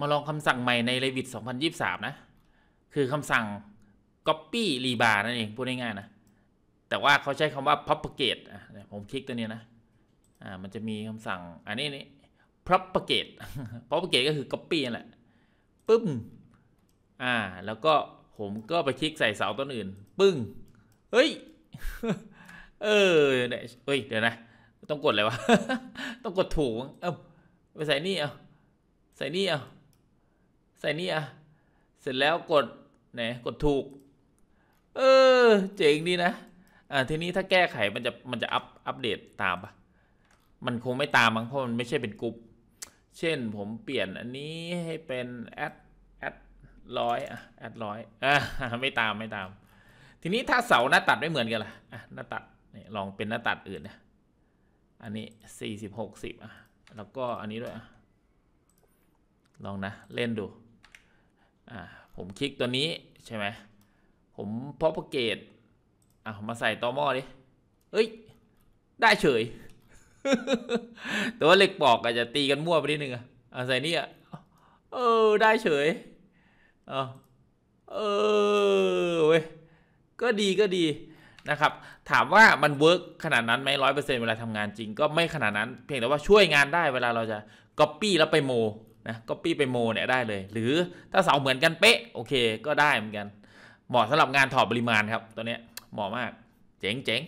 มาลองคำสั่งใหม่ใน Revit 2023 นะ คือคำสั่ง copy rebar นั่นเองพูดง่ายๆนะ แต่ว่าเขาใช้คำว่า propagate ผมคลิกตัวนี้นะ อ่า มันจะมีคำสั่ง อันนี้นี่ propagate propagate ก็คือ copy นั่นแหละ ปึ้มอ่า แล้วก็ผมก็ไปคลิกใส่เสาต้นอื่น ปึ้ง เฮ้ย เออเนี่ยเฮ้ย เดี๋ยวนะ ต้องกดอะไรวะ ต้องกดถูกเอ้าไปใส่นี่เอาใส่นี่เอาใส่นี่อ่ะเสร็จแล้วกด ไหน กดถูก เออเจ๋งดีนะ อ่าทีนี้ถ้าแก้ไขมันจะ มันจะอัปอัปเดตตามปะมันคงไม่ตามมั้งเพราะมันไม่ใช่เป็นกลุ่มเช่นผมเปลี่ยนอันนี้ให้เป็นแอดแอดร้อยอ่ะแอดร้อยอ่ะไม่ตามไม่ตาม ทีนี้ถ้าเสาหน้าตัดไม่เหมือนกันล่ะอ่ะหน้าตัดนี่ลองเป็นหน้าตัดอื่นนะ อันนี้สี่สิบหกสิบอ่ะแล้วก็อันนี้ด้วยอ่ะลองนะเล่นดูผมคลิกตัวนี้ใช่ไหม ผมพอพเกตอ่ะมาใส่ตอมอดิเฮ้ยได้เฉยแต่ว่าเหล็กปอกอาจจะตีกันมั่วไปนิดนึงอ่ะอส่นี่อ่ะเออได้เฉยเออเออเว้ยก็ดีก็ดีนะครับ ถามว่ามันเวิร์กขนาดนั้นไหมร้อยเปอร์เซ็นต์เวลาทำงานจริง ก็ไม่ขนาดนั้นเพียงแต่ว่าช่วยงานได้เวลาเราจะก๊อปปี้แล้วไปโมนะก็ปี้ไปโมเนี่ยได้เลย หรือถ้า เสาเหมือนกันเป๊ะ โอเค ก็ได้เหมือนกันเหมาะสำหรับงานถอดปริมาณครับ ตัวเนี้ยเหมาะมากเจ๋งเจ๋ง